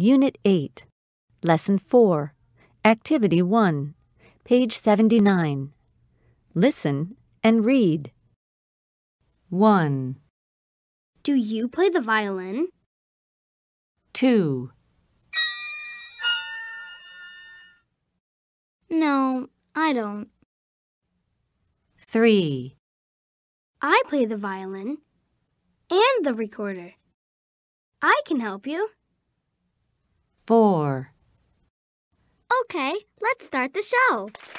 Unit 8, Lesson 4, Activity 1, page 79. Listen and read. 1, Do you play the violin? 2, No, I don't. 3, I play the violin and the recorder. I can help you four. Okay, let's start the show.